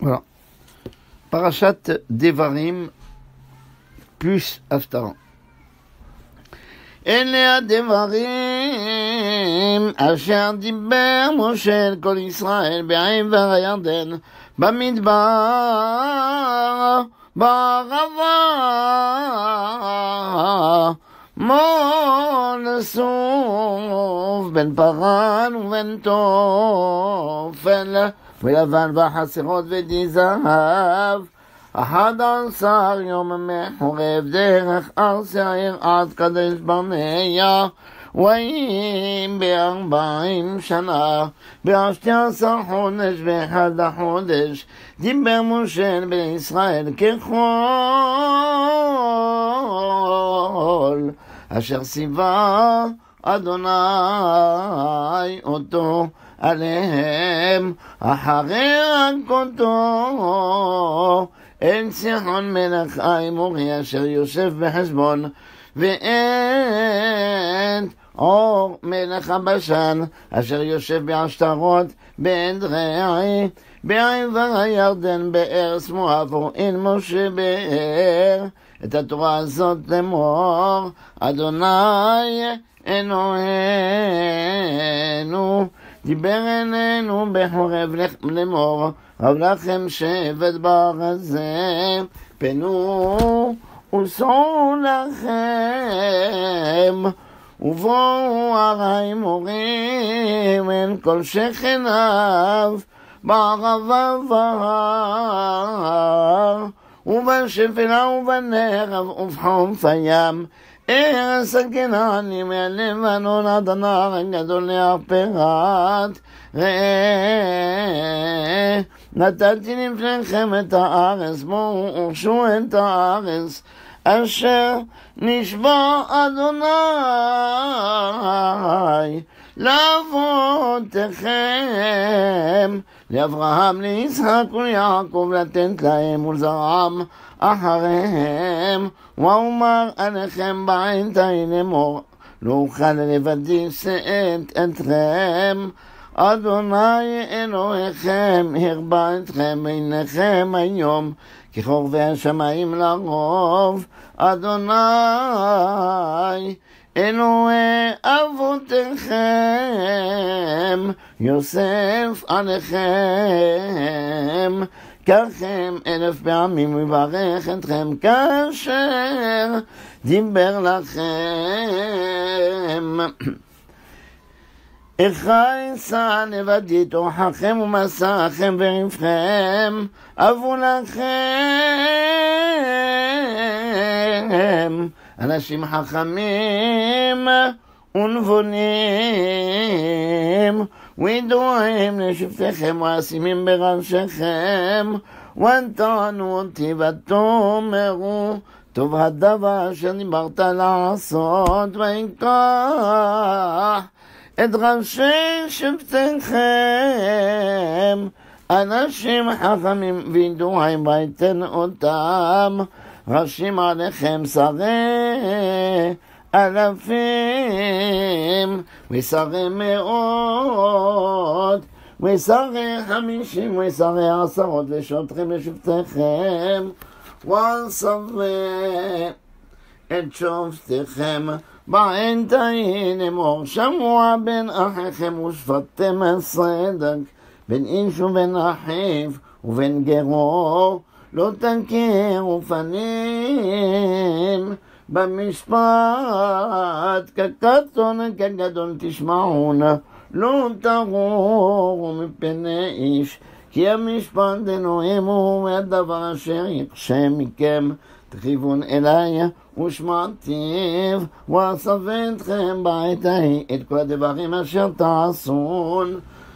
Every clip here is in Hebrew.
Voilà. Parachat Devarim plus Aftaran En Devarim Asher dibber mochay Kol Israel ba'im va'ha'yarden ba'midba ba'gava mo'nesov ben Paran ven ולבן וחסרות ודי זהב. אחד עשר יום מחורב דרך הר שעיר עד קדש ברנע ואים בארבעים שנה, בעשתי עשר חודש ואחד החודש, דיבר משה אל בני ישראל ככל אשר ציווה אדוני אותו. עליהם אחרי הכותו אין סיחון מלך האמורי אשר יושב בחשבון ואין אור מלך הבשן אשר יושב בעשתרות בעין רעי בעבר הירדן באר שמואב ואין משה באר את התורה הזאת לאמור אדוני אלוהינו דיבר אלינו בחורב לאמור, רב לכם שבט בר הזה, פנו ולסעו לכם, ובואו הרי מורים, אין כל שכניו, בערבה ובהר, ובשפלה ובנרב ובחום הים. ערס הגנא אני מאלם וענון אדנא הרי גדול לאפירת ונתתי לפניכם את הארץ בואו אוכשו את הארץ אשר נשבע אדוני לאבותיכם, לאברהם, ליצחק וליעקב, לתת להם ולזרעם אחריהם, ואומר עליכם בעת בעין לאמור, לא אוכל לבדי שאת אתכם. אדוני אלוהיכם הרבה אתכם עיניכם היום כחורבי השמיים לרוב אדוני אלוהי אבותיכם, יוסף עליכם, קחם אלף פעמים ויברך אתכם כאשר דיבר לכם. איכה שא לבדי תוככם ומסעכם ורבכם, אבו לכם. אנשים חכמים ונבונים, וידועים לשבטיכם ואשימים בראשיכם, ונתנו אותי ותאמרו, טוב הדבר אשר דיברת לעשות, ויקח את ראשי שבטיכם, אנשים חכמים וידועים, ויתן אותם. ראשים עליכם שרי אלפים ושרי מאות ושרי חמישים ושרי עשרות ושוטרים לשבטיכם ונשרה את שופטיכם בעין תהי אמור, שמוע בין אחיכם ושפטתם הצדק בין איש ובין אחיו ובין גרור. לא תכירו ופנים במשפט, כקטון כגדול תשמעונה, לא תרור מפני איש, כי המשפט דנוהמו הוא הדבר אשר יחשה מכם. תכיוון אליי ושמעתיו, ואסווה אתכם בעת ההיא את כל הדברים אשר תעשון.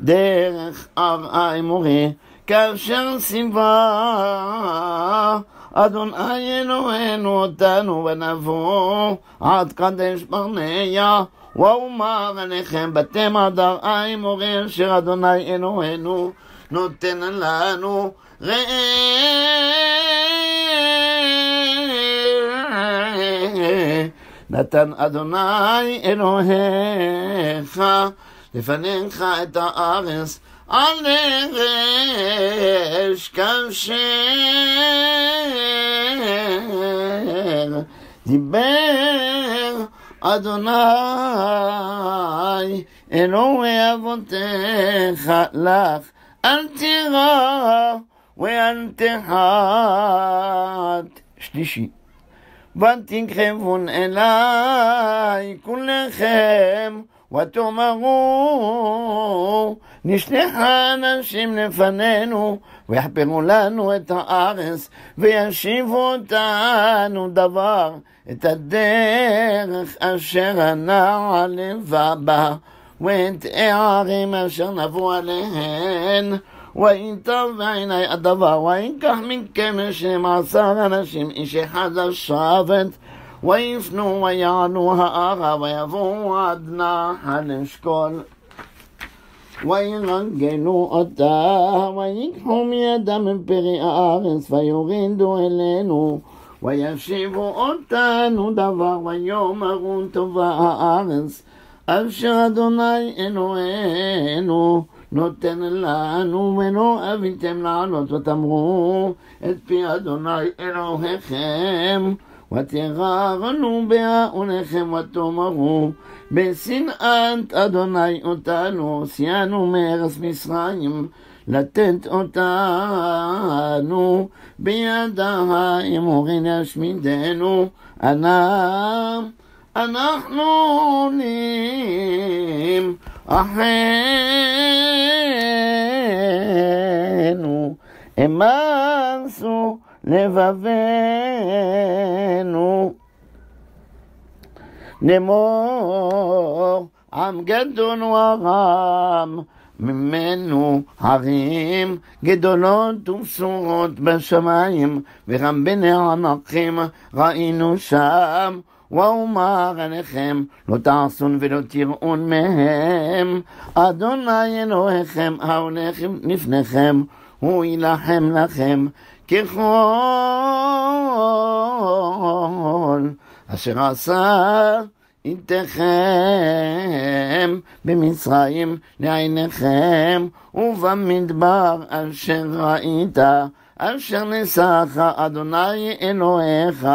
דרך אב האמורי, כאשר סיבה אדוני אלוהינו אותנו ונבוא עד קדש ברנע ואומר עליכם בתם הדר עין מורה אשר אדוני אלוהינו נותן לנו ראה נתן אדוני אלוהיך לפניך את הארץ על נרש כאשר דיבר אדוני אלוהי אבותיך לך אל תירא ואל תחת שלישי ותקרבון אליי כולכם ותאמרו, נשלחה אנשים לפנינו, ויחפרו לנו את הארץ, וישיבו אותנו דבר, את הדרך אשר הנער הלבה ואת הערים אשר נבוא עליהן. וייטב בעיני הדבר, וייקח מכם אשר עשר אנשים, איש אחד על ויפנו ויעלו ההרה ויבואו עד נחל אשכול וירגנו אותה ויקחו מידה מפרי הארץ ויורידו אלינו וישיבו אותנו דבר ויאמרו טובה הארץ אשר אדוני אלוהינו נותן לנו ולא אביתם לעלות ותאמרו את פי אדוני אלוהיכם ותירנו בה ולחם ותאמרו בשנאת אדוני אותנו סיינו מארץ מצרים לתת אותנו ביד האמורי להשמידנו ענם אנחנו עונים אחינו אמנסו נבבנו. נמור עם גדול ורם ממנו הרים גדולות ובשורות בשמיים, ורם בני בנעמקים ראינו שם. ואומר עליכם, לא תעשון ולא תראון מהם, אדוני אלוהיכם ההולך לפניכם, הוא יילחם לכם ככל אשר עשה איתכם במצרים לעיניכם ובמדבר אשר ראית אשר נשאך אדוני אלוהיך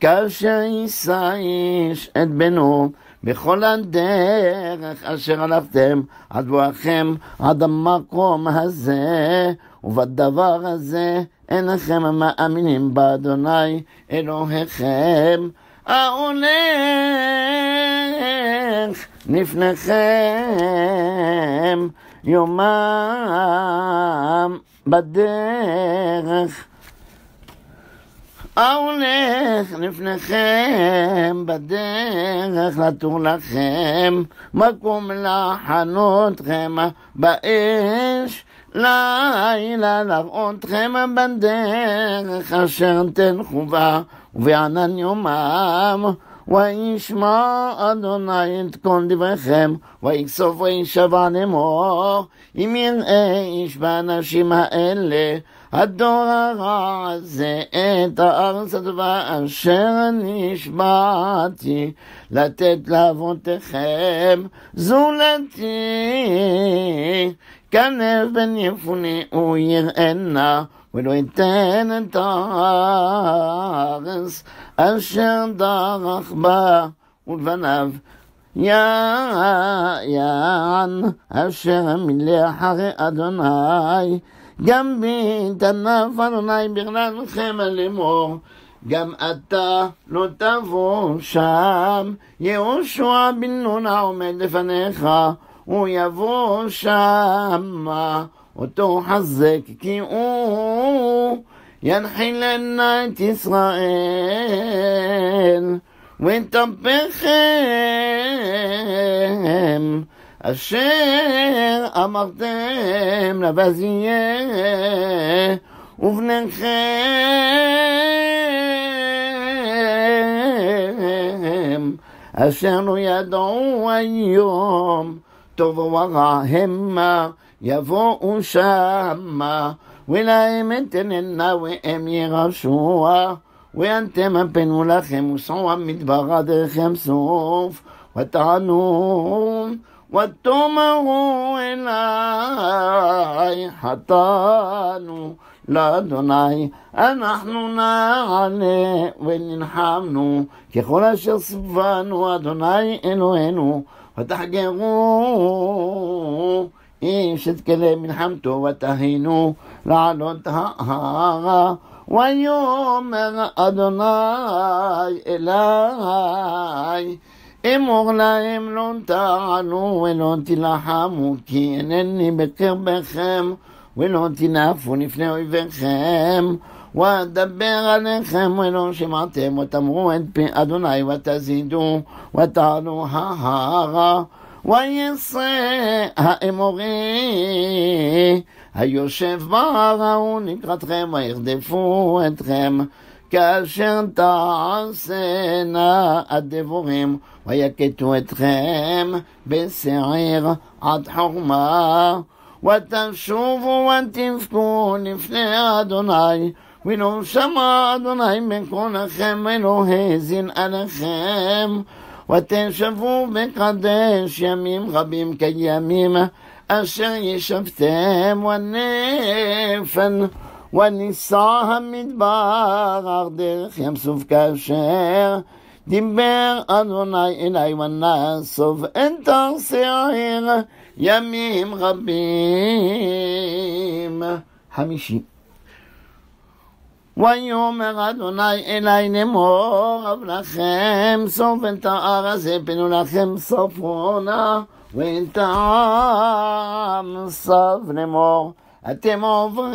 כאשר יישא איש את בנו בכל הדרך אשר הלכתם עד בואכם עד המקום הזה ובדבר הזה אינכם המאמינים באדוני אלוהיכם, העונך לפניכם יומם בדרך. ההולך לפניכם בדרך לתור לכם, מקום לחנותכם באש. לילה לראות אתכם בדרך אשר תלכו בה ובענן יומם וישמע אדוני את כל דבריכם, ויקסוף וישבע לאמור, אם יראה איש באנשים האלה, הדור הרע הזה את הארץ הטובה אשר נשבעתי לתת לאבותיכם זולתי גנב בן יפוני הוא יראנה ולא ייתן את הארץ אשר דרך בה ולבניו. יען אשר מילא אחרי אדוני, גם בי תנף אדוני ברנתכם לאמור. גם אתה לא תבוא שם, יהושע בן נון העומד לפניך. ויבוא שמה אותו חזק כי הוא ינחילנה את ישראל ותפכם אשר אמרתם לבז יהיה ובניכם אשר לא ידעו היום טוב וראהמה, יבואו שמה, ולהם אתננה והם ירשוה, ואתם הפנו לכם וסעו המדבר עדיכם סוף, ותענו ותאמרו אלי חטאנו לאדוני אנחנו נעלה ונלחמנו ככל אשר סבנו אדוני אלוהינו ותחגרו איש את כלי מלחמתו ותהינו לעלות ההרה ויאמר אדוני אליי אמור להם לא תעלו ולא תילחמו כי אינני בקרבכם ולא תנאפו לפני אויביכם ואדבר עליכם ולא שמעתם ותמרו את פי אדוני ותזידו ותעלו ההרה ויסה האמורי היושב בהר ההוא לקראתכם וירדפו אתכם כאשר תעשנה הדבורים ויקטו אתכם בשעיר עד חורמה ותשובו ותבכו לפני אדוני ולא שמע אדוני מקונכם ולא האזין עליכם ותשבו וקדש ימים רבים כימים אשר ישבתם ונפן ונישא המדבר אך דרך ים סוף כאשר דיבר אדוני אלי ונסוב תרסי העיר ימים רבים. חמישי ויאמר אדוני אלי לאמור, אב לכם סוף את תאר הזה, פנו לכם סוף עונה, ואת תאם סב לאמור, אתם עוברים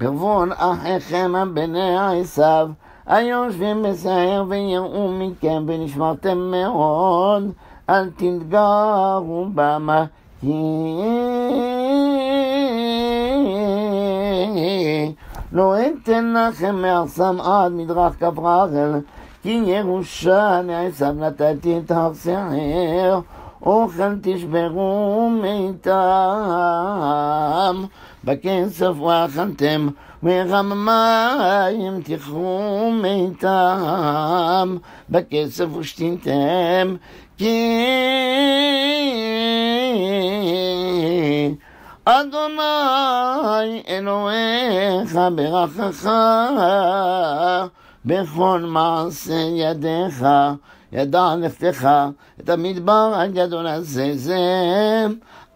ברבון אחיכם בני עשיו, היושבים בסער ויראו מכם, ונשמרתם מאוד, אל תתגרו במה, כי... לא אתן לכם מארסם עד מדרך כפרחל, כי ירושה מעשיו נתתי את הר שער, אוכל תשברו מיתם, בכסף ואכלתם, ורמיים תכרו מיתם, בכסף ושתיתם, כי... אדוני אלוהיך ברכך בכל מעשה ידיך, ידע לפתיך את המדבר הגדול הזה זה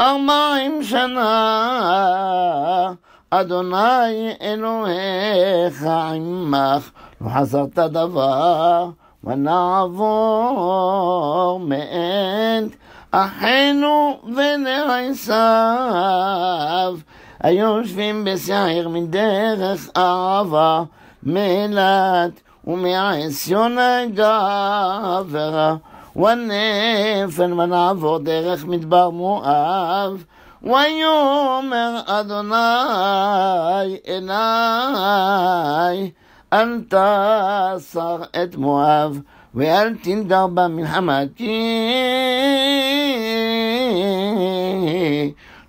ארבעים שנה. אדוני אלוהיך עמך, לא חזרת דבר, ונעבור מאת אחינו ונעשיו, היושבים בשעיר מדרך אהבה, מאילת ומעציון הגברה, ונפל ונעבור דרך מדבר מואב. ויאמר אדוני אלי, אל תסר את מואב. ואל תנדר בה כי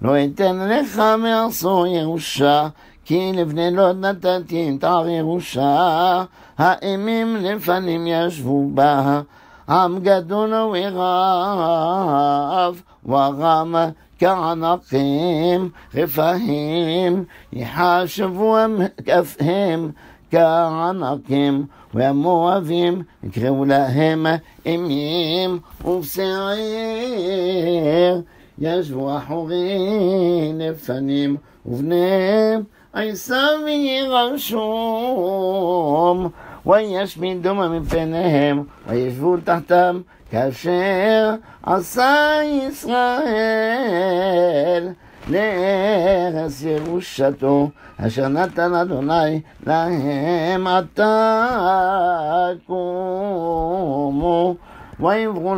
לא אתן לך מעשו ירושה, כי לבני לוד לא נתתי את הר ירושה, האימים לפנים ישבו בה, עם גדול ורב, ורם כענקים רפאים, יחשבו כפיהם כענקים והמואבים יקראו להם אימים ובשעיר ישבו אחורי נפנים ובניהם עשיו ירשום וישמידום מפניהם וישבו תחתם כאשר עשה ישראל נרס ירושתו, אשר נתן אדוני להם עתה קומו. ויברו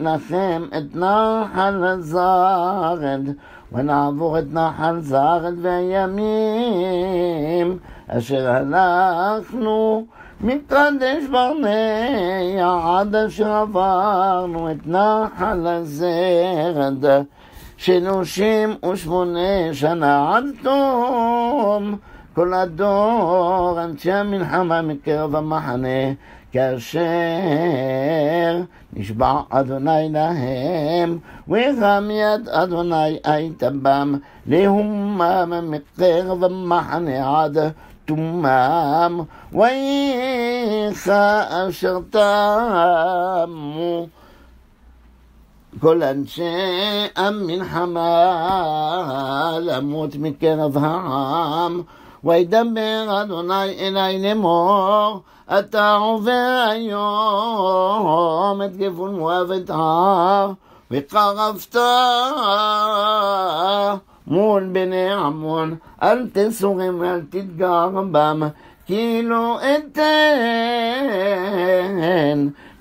לכם את נחל זרד, ונעבור את נחל זרד והימים אשר הלכנו מתרדש ברנע עד אשר עברנו את נחל הזרד. שלושים ושמונה שנה עד תום כל הדור אנשי המלחמה מקרב המחנה כאשר נשבע אדוני להם וגם יד אדוני הייתה בם להומם מקרב המחנה עד תומם ואיכה אשר תמו كل انشي ام من حمال اموت مكان اظهام ويدمر ادوني الي لمور اتا عوفي ايوم اتقفون موافد عار وقرفتا مول بني عمون انت سوغم التي تقربم كيلو انتين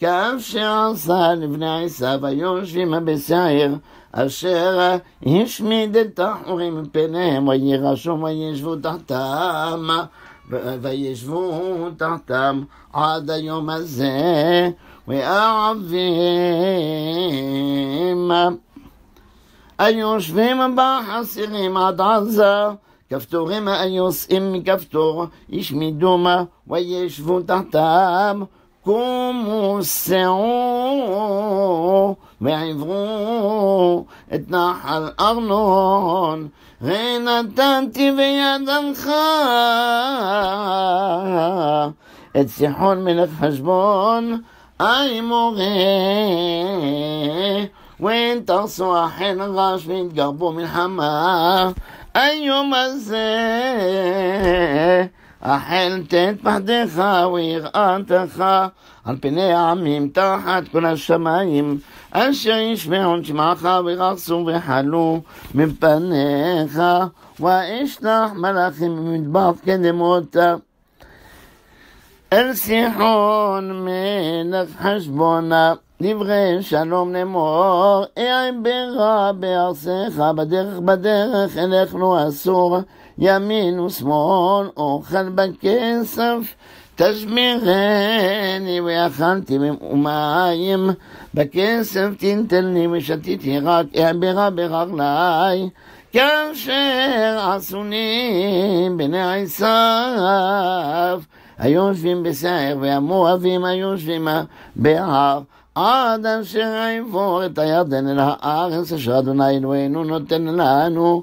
כאב שעשה לבני עשיו היו יושבים בשעיר, אשר השמיד את החורים מפניהם, וירשו וישבו תחתם, וישבו תחתם עד היום הזה, ואהבים. היו יושבים בחסירים עד עזה, כפתורים היו עושים מכפתור, ישמידומה וישבו תחתם كوموسعو بعضو اتنحى الأغنون غين تاتي بيد الخا اتسحون من الخشبون أي مغي وين تصوى حين غاش من قبو من حما أيوم الزين החל תת פחדך ויראתך על פני העמים תחת כל השמיים אשר ישמעו את שמך וחלו מפניך ואשלח מלאכים במדבר כדמותה אל סיחון מלך חשבונה דברי שלום לאמור, אי ברע בארצך, בדרך בדרך, אלך לא אסור. ימין ושמאל, אוכל בכסף, תשמירני, ויחנתי ממים, בכסף תנתן ושתיתי רק, אעברה ברגלי, כאשר עשוני בני עשיו, היושבים בשער, והמואבים היושבים בהר. עד אשר יבור את הירדן אל הארץ אשר אדוני אלוהינו נותן לנו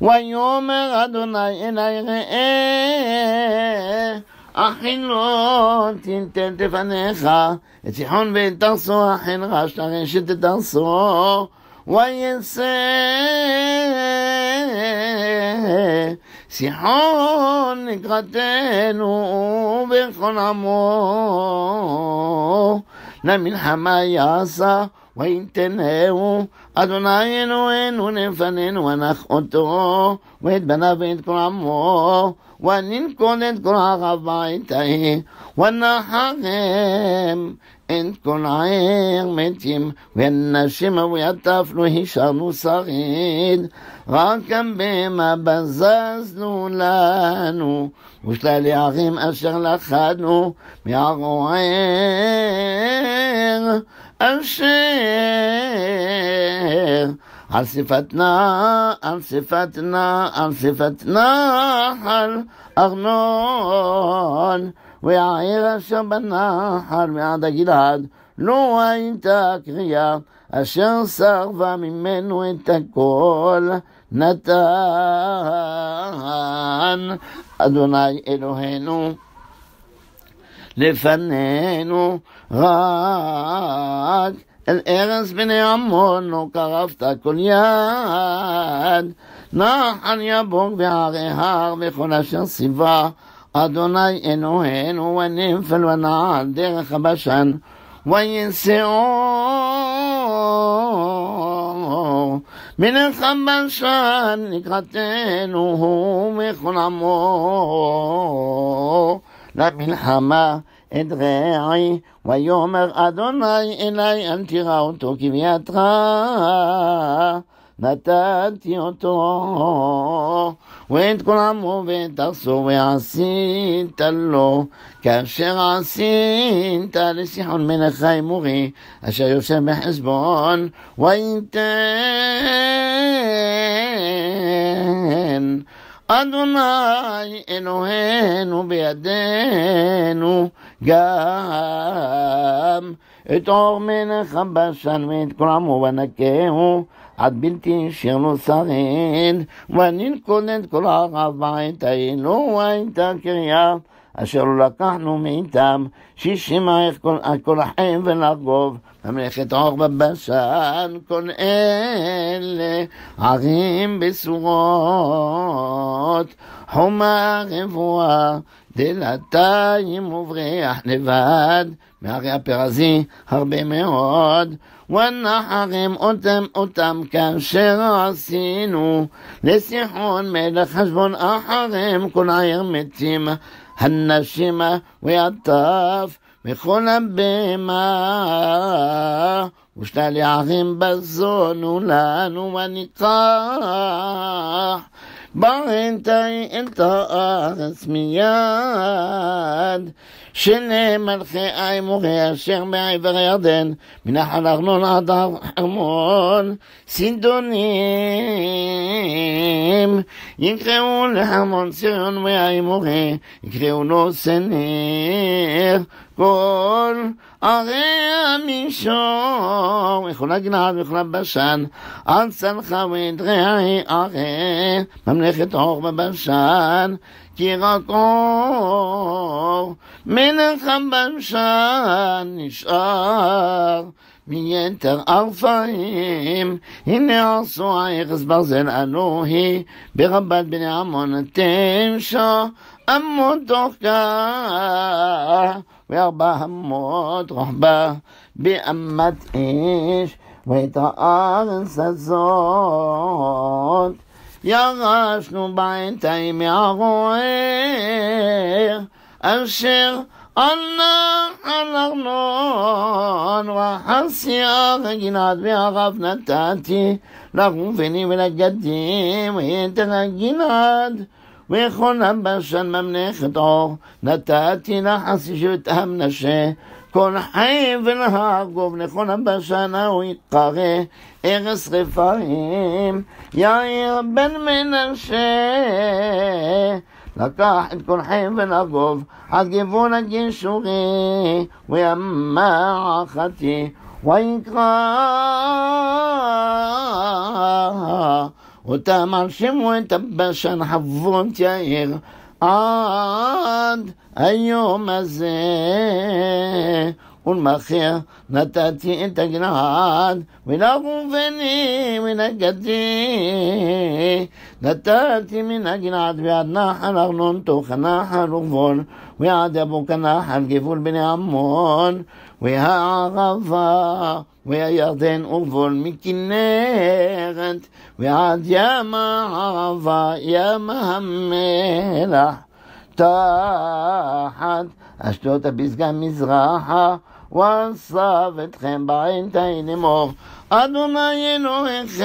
ويوم غدنا إليه أحلو تنتن تفنيخ تحون بين تنصو أحن غاش تغين شد تنصو وينسى سيحون نقرتנו بخون عمو لمن حماياسا وينتنهو אדוני אלוהינו לפנינו ונח אותו ואת בניו ואת כל עמו וננקוד את כל הרב בית ההיא ונחרם את כל העיר מתים ונשים ויטפנו השארנו שריד רק הבהמה בזזנו לנו ושלל ערים אשר לכדנו מהרוער אשר על שפת נער, על שפת נער, על שפת נחל ארנון, ויעיר אשר בנחל ועד הגלעד, לא הייתה קריאה, אשר סרבה ממנו את הכל, נתן אדוני אלוהינו. לפנינו רק אל الإرس بن عمون وكرفت كل يد נחל יבוג והרי הר וכל אשר ציווה אדוני אלוהינו ונפל ונעל דרך הבשן וינשאו מלך הבשן לקראתנו הוא מכל עמו למלחמה את רעי, ויאמר אדוני אלי אל תירא אותו, כי בידך נתתי אותו, ואת כל עמו ואת ארצו, ועשית לו, כאשר עשית לסיחון מלך האמורי, אשר יושב בחשבון, וייתן אדוני אלוהינו בידינו. גם את עור מלך הבשן ואת כל עמו ונקהו עד בלתי אשר לא שרד וננקוד את כל ערב בעת האלו הייתה קריה אשר לא לקחנו מאיתם שישימה את כל החם ולגוב ממלכת עור בבשן כל אלה ערים בסורות חומה רבועה דלתיים ובריח לבד, מהרי הפרזי הרבה מאוד, ונחרם אותם אותם כאשר עשינו, לסיחון מלך חשבון אחרם כל העיר מתים, הנשים והטף מכל הבהמה. ושלל יערים בזונו לנו וניקח باهنتاي انت اغس مياد شنه ملخي اي مغي اشيغ مي عبر يردن من احل اغنون ادار حرمون سندونيم ينقعو لحرمون سيون مي اي مغي ينقعو نو سنير قول Arré, mi chou, mi chou, la gnac, mi chou, la bashan, ansan, chou, entré, arré, m'enleche, torbe, bashan, tira, cor, mine, chou, bashan, mi chou, miniente, arfaï, inéans, soi, resbazen, annohi, bira, bad, bina, mon ويربى همود رهبة بأما تعيش ويتأنسى الزود يغشن يا عغوير أشير أنا يا وحسيا غينات بعرفنا تاتي ولا من الجديم ويتغينات ויכון הבשן ממלכת אור, נתתי לחס שבטעם נשה, כל חי ונהגוב, נכון הבשן ההוא יתקרא, ארץ רפאים, יאיר בן מנשה. לקח את קורחים ונגוב עד גבול הגישורי, וימה עכתי, ויקרא אותם שמו את הבשן חבות יאיר עד היום הזה خير نتاتي انت جناد من اغفني من اجدي نتاتي من اجناد بياد اغنون توخ خناحل غفون ويعد ابوك ناحل جفول بن عمون ويها غفا ويا يغدين أغفر مكنات ويعد يا ما عرفا يا مهملة تحت أشتوت بيزغا مزراحة وصف אתכם בעין תאנימו, אדוני אלוהיכם,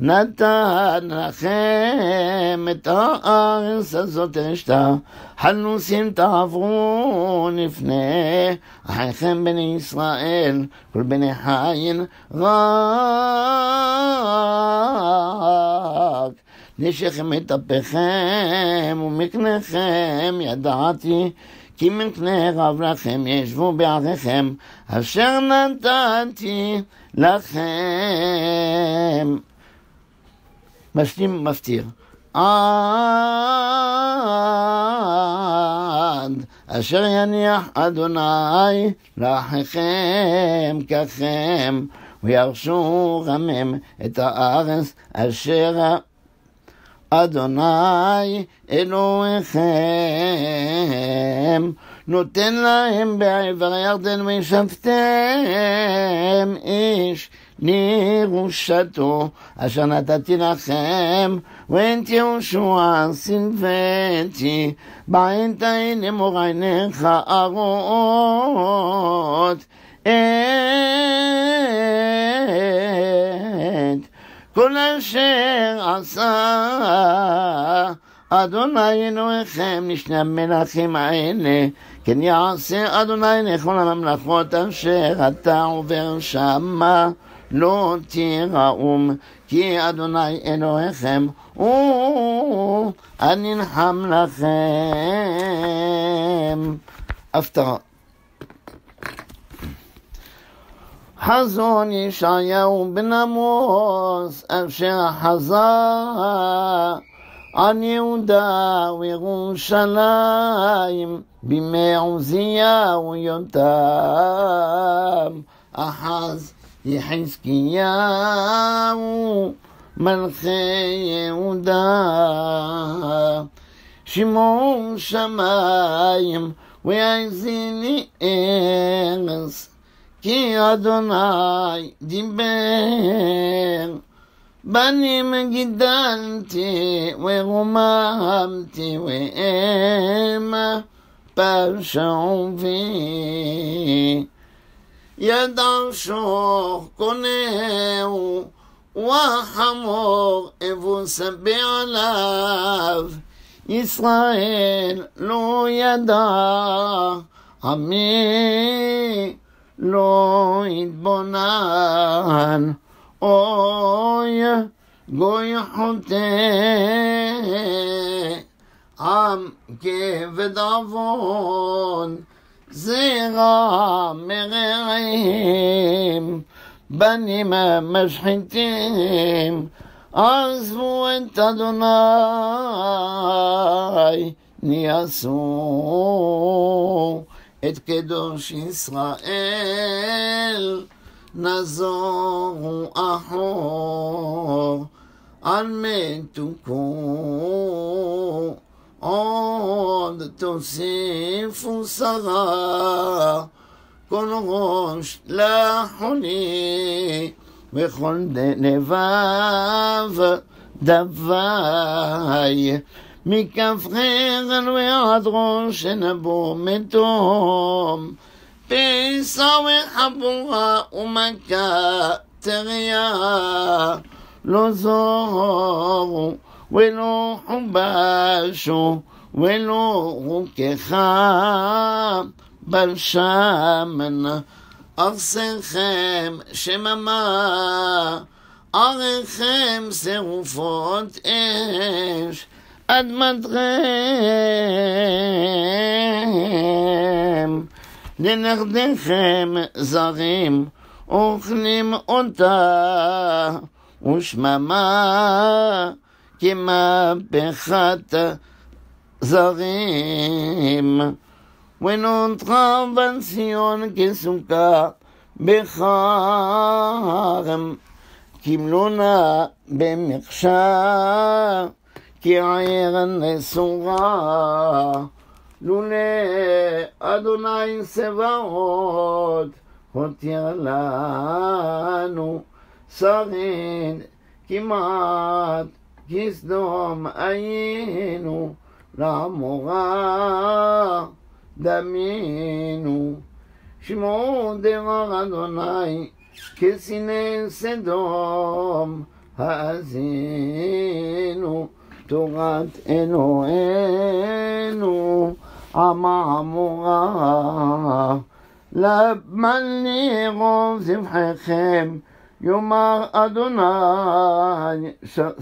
נתן לכם את הארץ הזאת רשתה, חלוצים תעברו לפני אחיכם בני ישראל, כל בני חיין רק. נשכם את אפיכם ומקניכם ידעתי כי מפני רב לכם ישבו בעריכם, אשר נתתי לכם. משלים מפטיר. עד אשר יניח אדוני לאחיכם ככם וירשו רמם את הארץ אשר אדוני אלוהיכם, נותן להם בעבר הירדן וישבתם איש לירושתו, אשר נתתי לכם, ואין ואת יהושע בעין בעת אלה עיניך נחרות. את כל אשר עשה אדוני אלוהיכם לשני המלכים האלה, כן יעשה אדוני לכל הממלכות אשר אתה עובר שמה, לא תיראום, כי אדוני אלוהיכם הוא הנלחם לכם. הפטרה حزوني شايا وبناموس أبشي حزا يودا ويغون شلايم بما عوزيا ويوتام أحز يحزكياو من ملخي ودا شموم شمايم ويعزيني إنس כי אדוני דיבר, בנים גידלתי ורוממתי והמה פשעו בי. ידם שוך קונהו וחמור אבוס בעליו. ישראל לא ידע עמי לא יתבונן, אוי גוי חוטא, עם כבד עוון, זרע מרעים, בנים משחיתים, עזבו את אדוני, ניעשו. את קדוש ישראל, נזורו אחור על מתוקו. עוד תוסיפו שרה, כל ראש לחולי, וכל לבב דווי. מכפכם ועד ראש שנבוא מתום. פסע וחבורה ומכה טריה, לא זוהרו ולא חובשו ולא רוככה בלשמנה. ארסכם שממה, ארכם שרופות אש. אדמתכם, לנכדיכם זרים, אוכלים אותה, ושממה כמהפכת זרים. ונותרה בציון כסוכה בחרם, קימלונה במחשב. كعير النسورة لولا أدوني سباوت הותיר לנו שריד כמעט כסדום היינו לעמורה דמינו שמעו דבר אדוני כסיני סדום האזינו tungad eno eno ama amunga labmani gom simchechem יאמר אדוני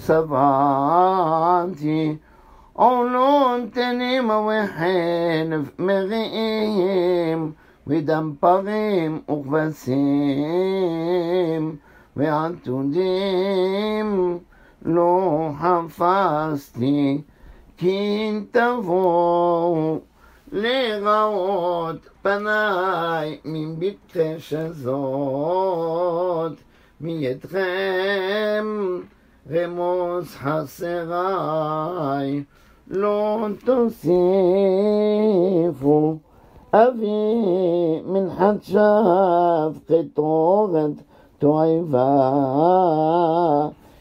שבעתי עולון תנים וחנף מריעים ודם פרים וכבשים ועתודים لو حفظتي كتابه لغوت بناي من بيتك شزوت מידכם רמוס חסריי, לא תוסיפו אבי מן חדשיו כתורת תועבה.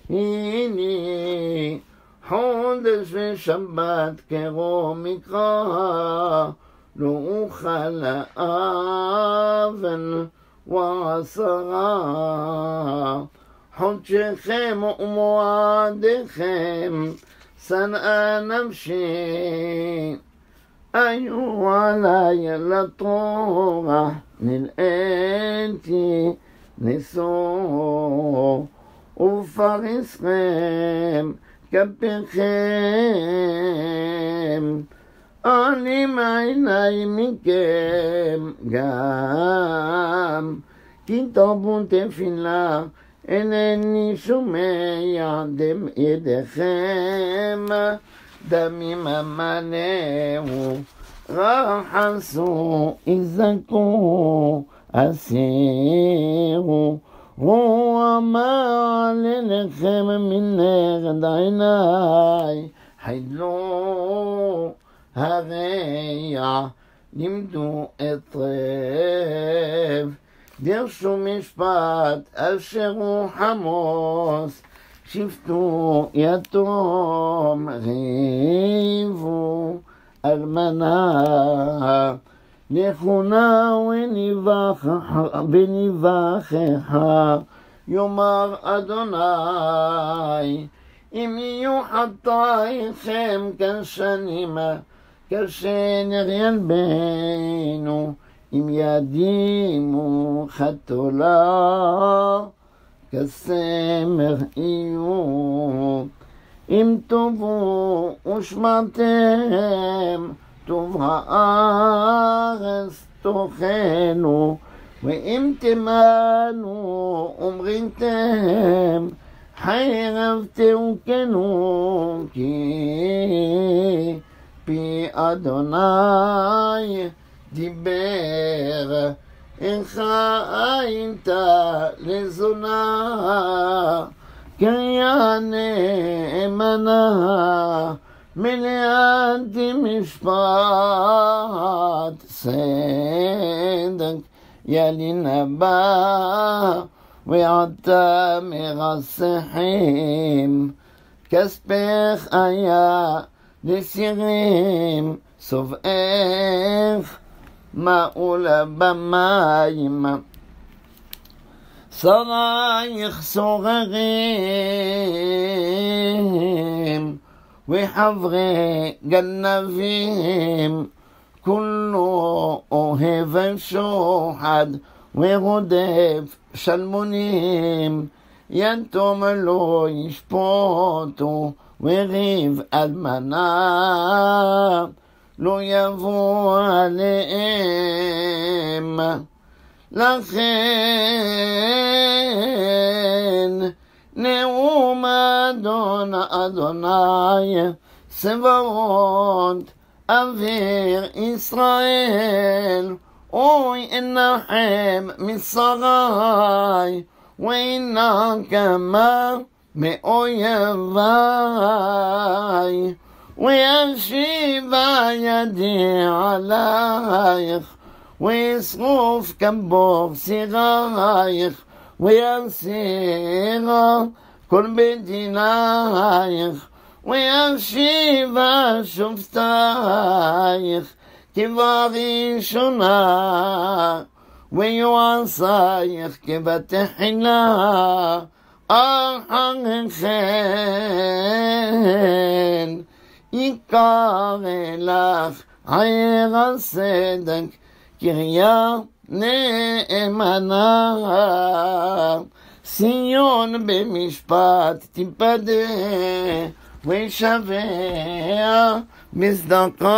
هینی حوض شبات که غومی قاها لو خلا آفن وعصرا حجكم وموعدكم سنأ نمشي أيوة ليلة طورة من أنتي نسوه ופרסכם כפיכם, עולים העיניים מכם גם, כי תרבו תפילה אינני שומע דם ידיכם, דמים המלאו, רחסו, יזעקו, אסירו. وما للخير من غديناي حلو هذيا לימדו את רב, דרשו משפט אשר הוא חמוס, שפטו יתום, ריבו אלמנה. נכונה ונבחך, יאמר אדוני, אם יהיו חטאיכם כשנים, כשנריין בינו, אם ידימו חתולה, כסמר יהיו, אם טובו ושמרתם, طهاها استخانوا وامتمانوا أمغنتهم حيرفت وكنوكي بي أدوناي דיבר, איך עינת לזונה, כי הנאמנה من يد مشفاعة سيدك يا لنبا ويعتمغ السحيم كسبخ أيا لسيغيم سوف إخ ما أولا بمايم صرايخ صغيرين بحفظه جل فيهم كل أهف شوحد وغدف شلمونيم ينتم لو يشبوتو وغيف المنام لو يفو عليهم لخين נאום אדון אדוני צבאות אוויר ישראל אוי אנחם משרי ונקמה מאויביי וישיבה ידי עלייך וישרוף כבור סירייך ويسيغ كن بجنايخ ويمشي بشفتايخ كباغي شنا ويوصايخ كبتحنا أحن خين يقاغي لك عيغ صدق كريا נאמנה, ציון במשפט תיפדה, וישבע בצדקה,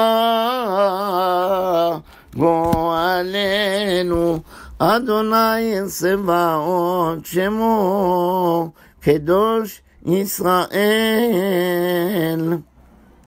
גואלנו, אדוני צבאות שמו, קדוש ישראל.